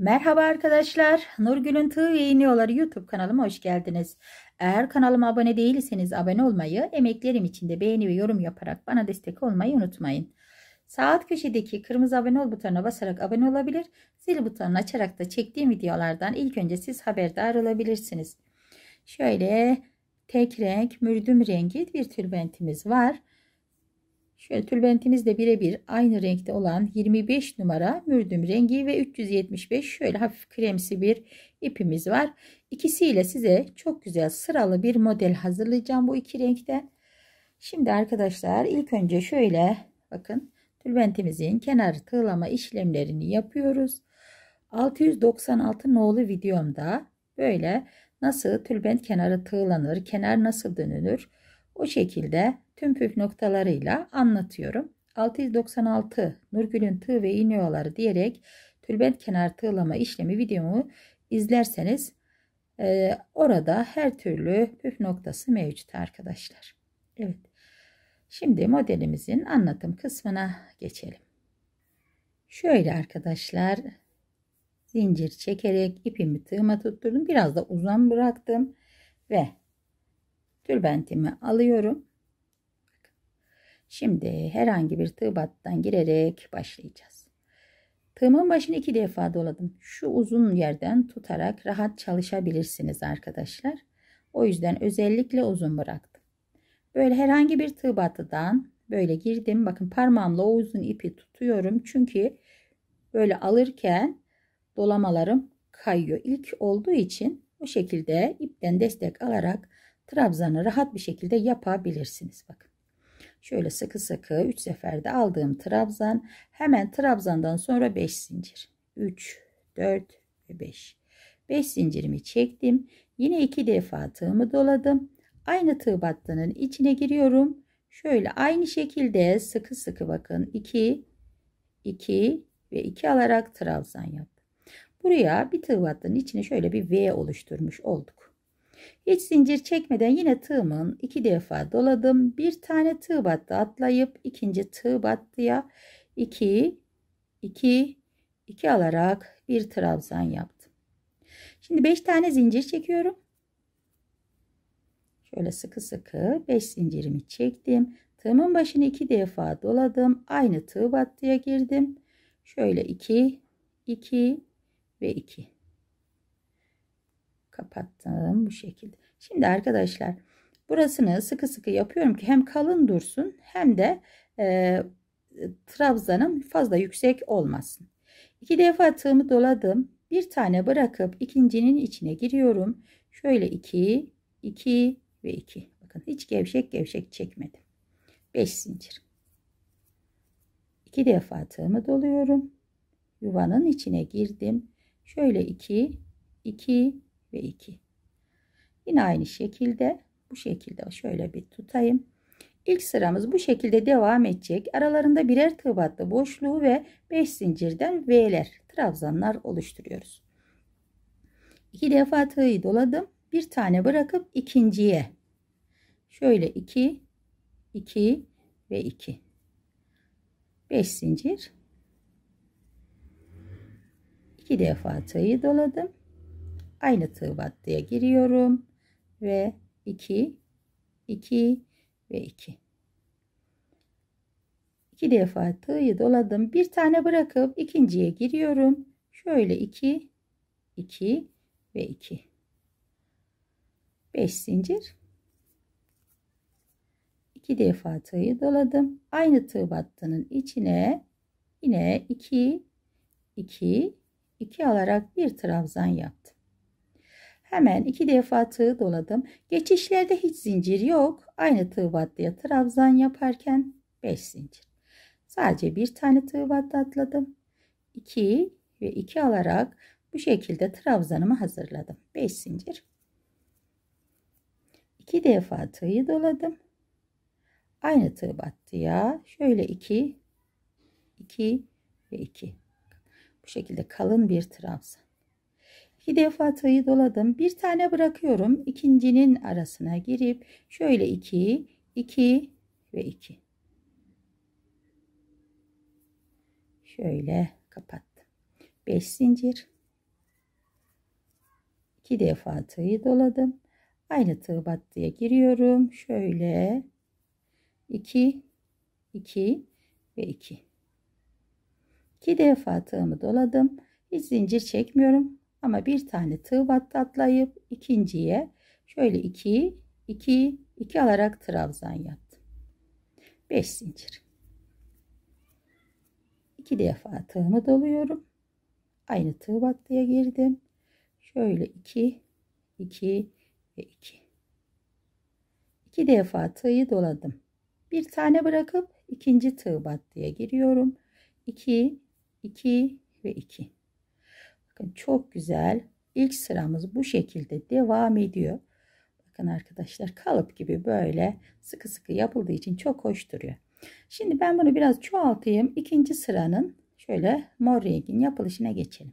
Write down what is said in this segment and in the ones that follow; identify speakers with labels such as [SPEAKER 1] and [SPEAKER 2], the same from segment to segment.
[SPEAKER 1] Merhaba arkadaşlar. Nurgül'ün Tığ Yayınıyorlar YouTube kanalıma hoş geldiniz. Eğer kanalıma abone değilseniz abone olmayı, emeklerim için de beğeni ve yorum yaparak bana destek olmayı unutmayın. Saat köşedeki kırmızı abone ol butonuna basarak abone olabilir, zil butonunu açarak da çektiğim videolardan ilk önce siz haberdar olabilirsiniz. Şöyle tek renk mürdüm rengi bir tülbentimiz var. Şöyle tülbentinizle birebir aynı renkte olan 25 numara mürdüm rengi ve 375 şöyle hafif kremsi bir ipimiz var. İkisiyle size çok güzel sıralı bir model hazırlayacağım bu iki renkten. Şimdi arkadaşlar ilk önce şöyle bakın tülbentimizin kenar tığlama işlemlerini yapıyoruz. 696 nolu videomda böyle nasıl tülbent kenarı tığlanır, kenar nasıl dönülür o şekilde tüm püf noktalarıyla anlatıyorum. 696 Nurgül'ün tığ ve iğneoları diyerek tülbent kenar tığlama işlemi videomu izlerseniz e, orada her türlü püf noktası mevcut arkadaşlar. Evet. Şimdi modelimizin anlatım kısmına geçelim. Şöyle arkadaşlar zincir çekerek ipimi tığıma tutturdum. Biraz da uzun bıraktım ve tülbentimi alıyorum. Şimdi herhangi bir tığ battından girerek başlayacağız. Tığımın başını iki defa doladım. Şu uzun yerden tutarak rahat çalışabilirsiniz arkadaşlar. O yüzden özellikle uzun bıraktım. Böyle herhangi bir tığ battıdan böyle girdim. Bakın parmağımla o uzun ipi tutuyorum. Çünkü böyle alırken dolamalarım kayıyor. İlk olduğu için bu şekilde ipten destek alarak trabzanı rahat bir şekilde yapabilirsiniz. Bakın şöyle sıkı sıkı 3 seferde aldığım trabzan hemen trabzandan sonra 5 zincir 3 4 ve 5 5 zincirimi çektim yine 2 defa tığımı doladım aynı tığ battının içine giriyorum şöyle aynı şekilde sıkı sıkı bakın 2 2 ve 2 alarak trabzan yaptım buraya bir tığ battının içine şöyle bir V oluşturmuş olduk hiç zincir çekmeden yine tığımın iki defa doladım. Bir tane tığ battı atlayıp ikinci tığ battıya 2 2 2 alarak bir trabzan yaptım. Şimdi 5 tane zincir çekiyorum. Şöyle sıkı sıkı 5 zincirimi çektim. Tığımın başını 2 defa doladım. Aynı tığ battıya girdim. Şöyle 2 2 ve 2 kapattım bu şekilde. Şimdi arkadaşlar burasını sıkı sıkı yapıyorum ki hem kalın dursun hem de e, trabzanım fazla yüksek olmasın. İki defa tığımı doladım. Bir tane bırakıp ikincinin içine giriyorum. Şöyle 2, 2 ve 2. Bakın hiç gevşek gevşek çekmedim. 5 zincir. 2 defa tığımı doluyorum. Yuvanın içine girdim. Şöyle 2, 2 ve 2. Yine aynı şekilde bu şekilde şöyle bir tutayım. İlk sıramız bu şekilde devam edecek. Aralarında birer tığ battı boşluğu ve 5 zincirden V'ler, trabzanlar oluşturuyoruz. 2 defa tığı doladım. Bir tane bırakıp ikinciye. Şöyle 2, 2 ve 2. 5 zincir. 2 defa tığı doladım aynı tığ battıya giriyorum ve 2 2 ve 2 2 defa tığı doladım bir tane bırakıp ikinciye giriyorum şöyle 2 2 ve 2 5 zincir 2 defa tığı doladım aynı tığ battının içine yine 2 2 2 alarak bir trabzan yaptım Hemen iki defa tığ doladım. Geçişlerde hiç zincir yok. Aynı tığ battıya trabzan yaparken 5 zincir. Sadece bir tane tığ battı atladım. 2 ve 2 alarak bu şekilde trabzanımı hazırladım. 5 zincir. 2 defa tığı doladım. Aynı tığ battıya şöyle 2 2 ve 2. Bu şekilde kalın bir trabzan defa fatayı doladım. Bir tane bırakıyorum. İkincinin arasına girip şöyle 2, 2 ve 2. Şöyle kapattım. 5 zincir. İki defa tığı doladım. Aynı tığ battıya giriyorum. Şöyle 2, 2 ve 2. İki defa tığımı doladım. Hiç zincir çekmiyorum. Ama bir tane tığ battı atlayıp ikinciye şöyle 2, 2, 2 alarak trabzan yaptım. 5 zincir. 2 defa tığımı doluyorum. Aynı tığ battıya girdim. Şöyle 2, 2 ve 2. 2 defa tığı doladım. Bir tane bırakıp ikinci tığ battıya giriyorum. 2, 2 ve 2. Bakın çok güzel. İlk sıramız bu şekilde devam ediyor. Bakın arkadaşlar kalıp gibi böyle sıkı sıkı yapıldığı için çok hoş duruyor. Şimdi ben bunu biraz çoğaltayım. İkinci sıranın şöyle mor rengin yapılışına geçelim.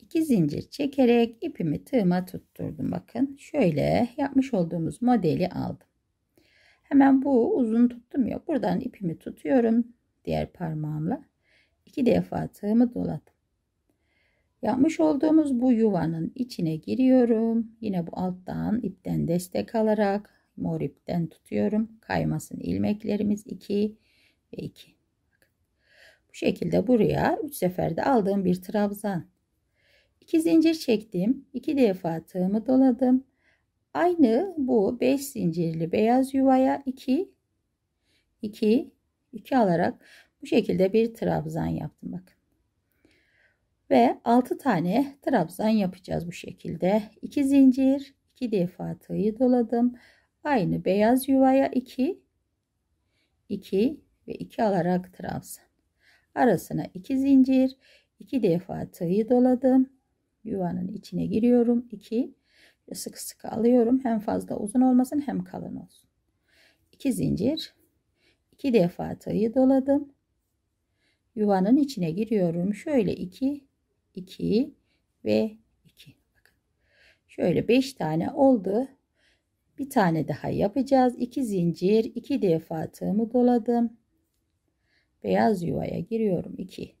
[SPEAKER 1] İki zincir çekerek ipimi tığıma tutturdum. Bakın şöyle yapmış olduğumuz modeli aldım. Hemen bu uzun tuttum ya. Buradan ipimi tutuyorum diğer parmağımla. İki defa tığımı doladım. Yapmış olduğumuz bu yuvanın içine giriyorum. Yine bu alttan ipten destek alarak mor ipten tutuyorum. Kaymasın ilmeklerimiz 2 ve 2. Bu şekilde buraya 3 seferde aldığım bir trabzan. 2 zincir çektim. 2 defa tığımı doladım. Aynı bu 5 zincirli beyaz yuvaya 2 2 2 alarak bu şekilde bir trabzan yaptım bakın. Ve 6 tane trabzan yapacağız bu şekilde. 2 zincir, 2 defa tığı doladım. Aynı beyaz yuvaya 2, 2 ve 2 alarak trabzan. Arasına 2 zincir, 2 defa tığı doladım. Yuvanın içine giriyorum. 2 Sık sık alıyorum. Hem fazla uzun olmasın hem kalın olsun. 2 zincir, 2 defa tığı doladım. Yuvanın içine giriyorum. Şöyle 2 2 ve 2. Şöyle 5 tane oldu. Bir tane daha yapacağız. 2 zincir, 2 defa tığımı doladım. Beyaz yuvaya giriyorum. 2,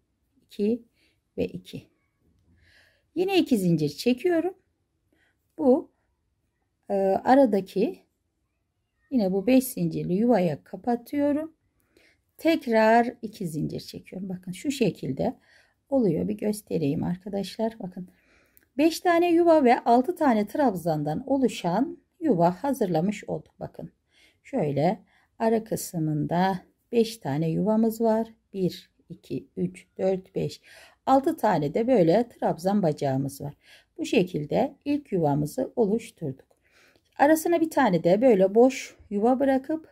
[SPEAKER 1] 2 ve 2. Yine 2 zincir çekiyorum. Bu e, aradaki yine bu 5 zincirli yuvaya kapatıyorum. Tekrar 2 zincir çekiyorum. Bakın şu şekilde oluyor. Bir göstereyim arkadaşlar. Bakın 5 tane yuva ve 6 tane trabzandan oluşan yuva hazırlamış olduk. Bakın şöyle ara kısmında 5 tane yuvamız var. 1, 2, 3, 4, 5. 6 tane de böyle trabzan bacağımız var. Bu şekilde ilk yuvamızı oluşturduk. Arasına bir tane de böyle boş yuva bırakıp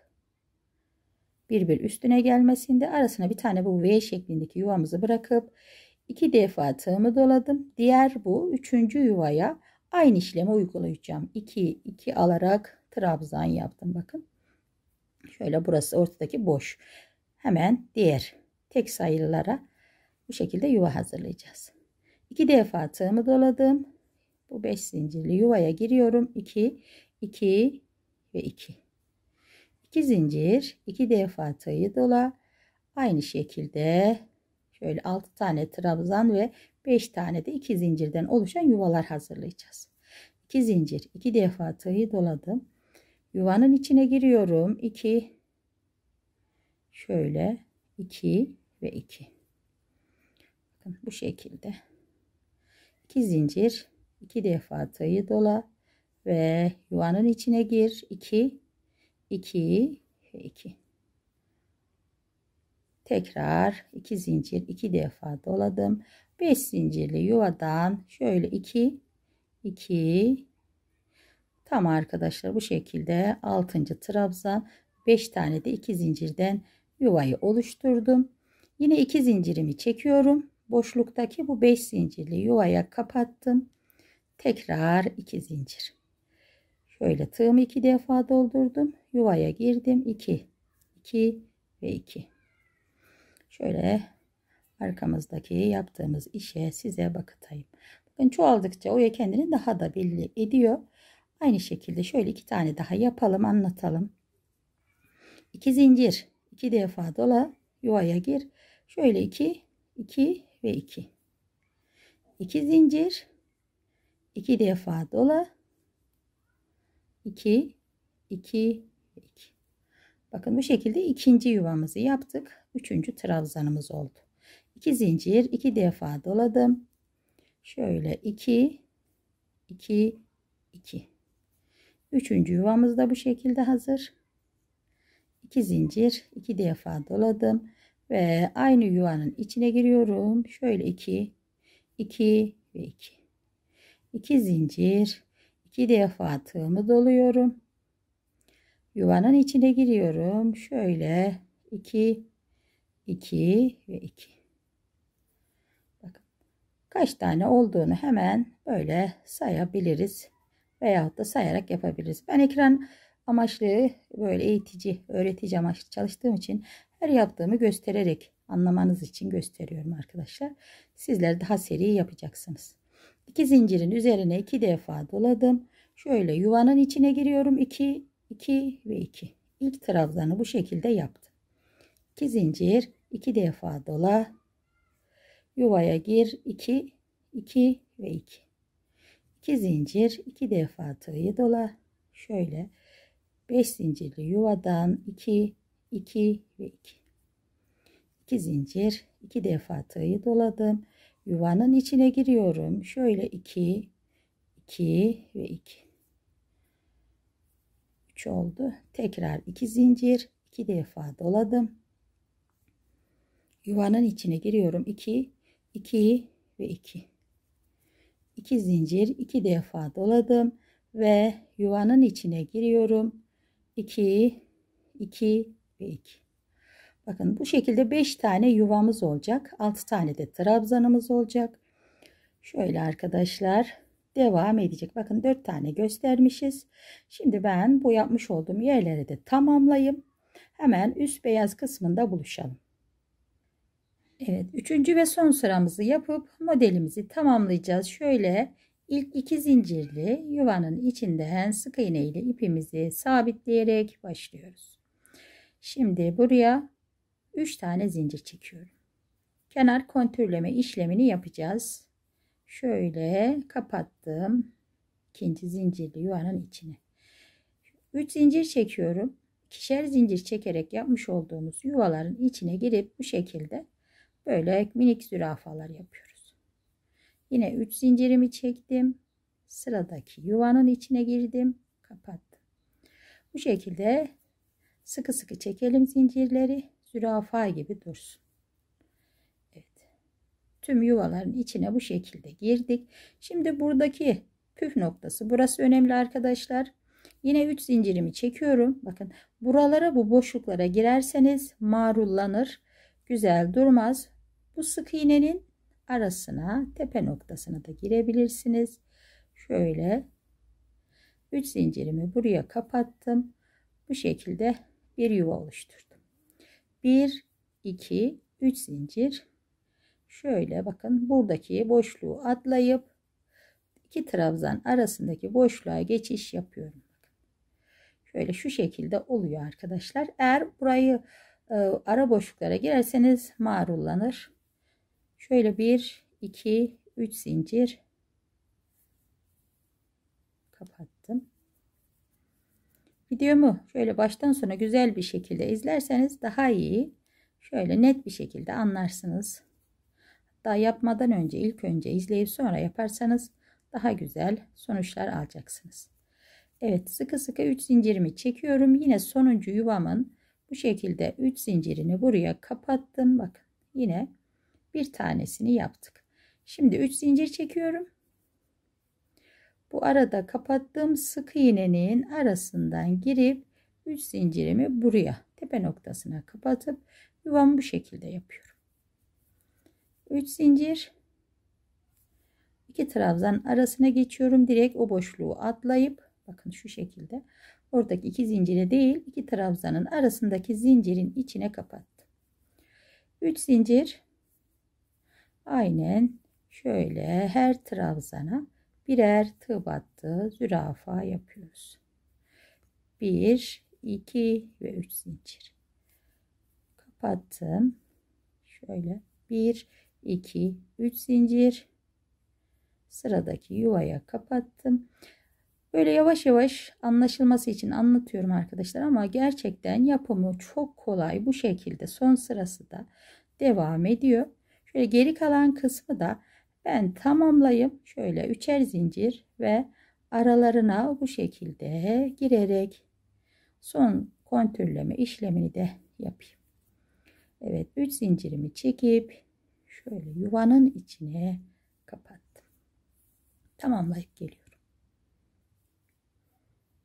[SPEAKER 1] birbir üstüne gelmesinde arasına bir tane bu V şeklindeki yuvamızı bırakıp iki defa tığımı doladım. Diğer bu üçüncü yuvaya aynı işlemi uygulayacağım. 2 2 alarak trabzan yaptım bakın. Şöyle burası ortadaki boş. Hemen diğer tek sayılara bu şekilde yuva hazırlayacağız. 2 defa tığımı doladım. Bu 5 zincirli yuvaya giriyorum. 2 2 ve 2. 2 zincir, 2 defa tığı dola. Aynı şekilde Şöyle 6 tane trabzan ve 5 tane de 2 zincirden oluşan yuvalar hazırlayacağız. 2 zincir 2 defa tığı doladım. Yuvanın içine giriyorum. 2 şöyle 2 ve 2. Bakın bu şekilde. 2 zincir 2 defa tığı dola ve yuvanın içine gir. 2 2 ve 2. Tekrar 2 zincir 2 defa doladım. 5 zincirli yuvadan şöyle 2 2 tam arkadaşlar bu şekilde 6. trabzan 5 tane de 2 zincirden yuvayı oluşturdum. Yine 2 zincirimi çekiyorum. Boşluktaki bu 5 zincirli yuvaya kapattım. Tekrar 2 zincir. Şöyle tığımı 2 defa doldurdum. Yuvaya girdim. 2 2 ve 2 Şöyle arkamızdaki yaptığımız işe size bakıtayım. Bakın çoğaldıkça oya kendini daha da belli ediyor. Aynı şekilde şöyle iki tane daha yapalım anlatalım. İki zincir iki defa dola yuvaya gir. Şöyle iki iki ve iki. İki zincir iki defa dola iki iki ve iki. Bakın bu şekilde ikinci yuvamızı yaptık. Üçüncü trabzanımız oldu. İki zincir iki defa doladım. Şöyle iki, iki, iki. Üçüncü yuvamız da bu şekilde hazır. İki zincir iki defa doladım ve aynı yuvanın içine giriyorum. Şöyle iki, iki ve iki. İki zincir iki defa tığımı doluyorum. Yuvanın içine giriyorum. Şöyle 2 2 ve 2. Bakın kaç tane olduğunu hemen böyle sayabiliriz veyahut da sayarak yapabiliriz. Ben ekran amaçlı böyle eğitici, öğretici amaçlı çalıştığım için her yaptığımı göstererek anlamanız için gösteriyorum arkadaşlar. Sizler daha seri yapacaksınız. İki zincirin üzerine iki defa doladım. Şöyle yuvanın içine giriyorum. 2 2 ve 2 ilk trabzanı bu şekilde yaptım 2 zincir 2 defa dola yuvaya gir 2 2 ve 2 2 zincir 2 defa tığı dola şöyle 5 zincirli yuvadan 2 2 ve 2 2 zincir 2 defa tığı doladım yuvanın içine giriyorum şöyle 2 2 ve 2 3 oldu. Tekrar 2 zincir. 2 defa doladım. Yuvanın içine giriyorum. 2, 2 ve 2. 2 zincir. 2 defa doladım. Ve yuvanın içine giriyorum. 2, 2 ve 2. Bakın bu şekilde 5 tane yuvamız olacak. 6 tane de trabzanımız olacak. Şöyle arkadaşlar devam edecek. Bakın 4 tane göstermişiz. Şimdi ben bu yapmış olduğum yerleri de tamamlayayım. Hemen üst beyaz kısmında buluşalım. Evet üçüncü ve son sıramızı yapıp modelimizi tamamlayacağız. Şöyle ilk iki zincirli yuvanın içinden sık iğne ile ipimizi sabitleyerek başlıyoruz. Şimdi buraya 3 tane zincir çekiyorum. Kenar kontürleme işlemini yapacağız şöyle kapattım ikinci zincirli yuvanın içine 3 zincir çekiyorum ikişer zincir çekerek yapmış olduğumuz yuvaların içine girip bu şekilde böyle minik zürafalar yapıyoruz yine 3 zincirimi çektim sıradaki yuvanın içine girdim kapattım bu şekilde sıkı sıkı çekelim zincirleri zürafa gibi dursun tüm yuvaların içine bu şekilde girdik. Şimdi buradaki püf noktası burası önemli arkadaşlar. Yine 3 zincirimi çekiyorum. Bakın buralara bu boşluklara girerseniz marullanır. Güzel durmaz. Bu sık iğnenin arasına tepe noktasına da girebilirsiniz. Şöyle 3 zincirimi buraya kapattım. Bu şekilde bir yuva oluşturdum. 1 2 3 zincir şöyle bakın buradaki boşluğu atlayıp iki trabzan arasındaki boşluğa geçiş yapıyorum. Şöyle şu şekilde oluyor arkadaşlar. Eğer burayı e, ara boşluklara girerseniz marullanır. Şöyle bir, iki, üç zincir kapattım. Videomu şöyle baştan sona güzel bir şekilde izlerseniz daha iyi. Şöyle net bir şekilde anlarsınız. Hatta yapmadan önce ilk önce izleyip sonra yaparsanız daha güzel sonuçlar alacaksınız. Evet sıkı sıkı 3 zincirimi çekiyorum. Yine sonuncu yuvamın bu şekilde 3 zincirini buraya kapattım. Bakın yine bir tanesini yaptık. Şimdi 3 zincir çekiyorum. Bu arada kapattığım sık iğnenin arasından girip 3 zincirimi buraya tepe noktasına kapatıp yuvamı bu şekilde yapıyorum. 3 zincir 2 trabzan arasına geçiyorum direkt o boşluğu atlayıp bakın şu şekilde oradaki 2 zincire değil 2 trabzanın arasındaki zincirin içine kapattım 3 zincir aynen şöyle her trabzana birer tığ battı zürafa yapıyoruz 1 2 ve 3 zincir kapattım şöyle 1 2 3 zincir sıradaki yuvaya kapattım böyle yavaş yavaş anlaşılması için anlatıyorum arkadaşlar ama gerçekten yapımı çok kolay bu şekilde son sırası da devam ediyor şöyle geri kalan kısmı da ben tamamlayayım. şöyle üçer zincir ve aralarına bu şekilde girerek son kontürleme işlemini de yapayım. Evet 3 zincirimi çekip şöyle yuvanın içine kapattım. Tamamlayıp geliyorum.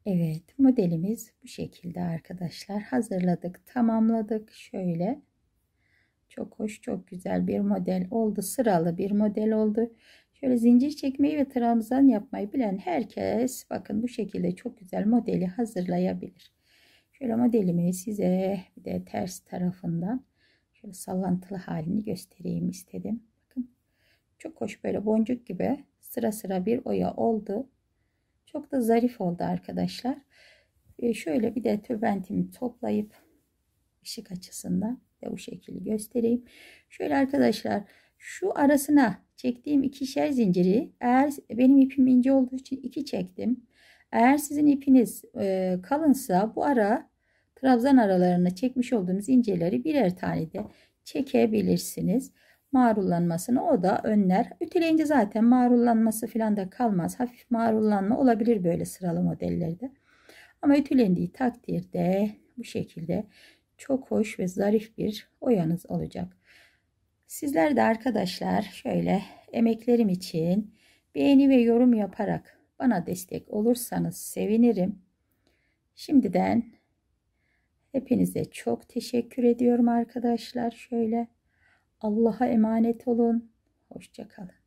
[SPEAKER 1] Evet modelimiz bu şekilde arkadaşlar. Hazırladık tamamladık şöyle. Çok hoş çok güzel bir model oldu. Sıralı bir model oldu. Şöyle zincir çekmeyi ve trabzan yapmayı bilen herkes bakın bu şekilde çok güzel modeli hazırlayabilir. Şöyle modelimi size bir de ters tarafından Şöyle sallantılı halini göstereyim istedim. Bakın çok hoş böyle boncuk gibi sıra sıra bir oya oldu. Çok da zarif oldu arkadaşlar. Ee, şöyle bir de töbentimi toplayıp ışık açısından ve bu şekilde göstereyim. Şöyle arkadaşlar şu arasına çektiğim ikişer zinciri eğer benim ipim ince olduğu için iki çektim. Eğer sizin ipiniz e, kalınsa bu ara trabzan aralarına çekmiş olduğunuz inceleri birer tane de çekebilirsiniz. Mağrullanmasını o da önler. Ütüleyince zaten mağrullanması falan da kalmaz. Hafif mağrullanma olabilir böyle sıralı modellerde. Ama ütülendiği takdirde bu şekilde çok hoş ve zarif bir oyanız olacak. Sizler de arkadaşlar şöyle emeklerim için beğeni ve yorum yaparak bana destek olursanız sevinirim. Şimdiden Hepinize çok teşekkür ediyorum arkadaşlar. Şöyle Allah'a emanet olun. Hoşçakalın.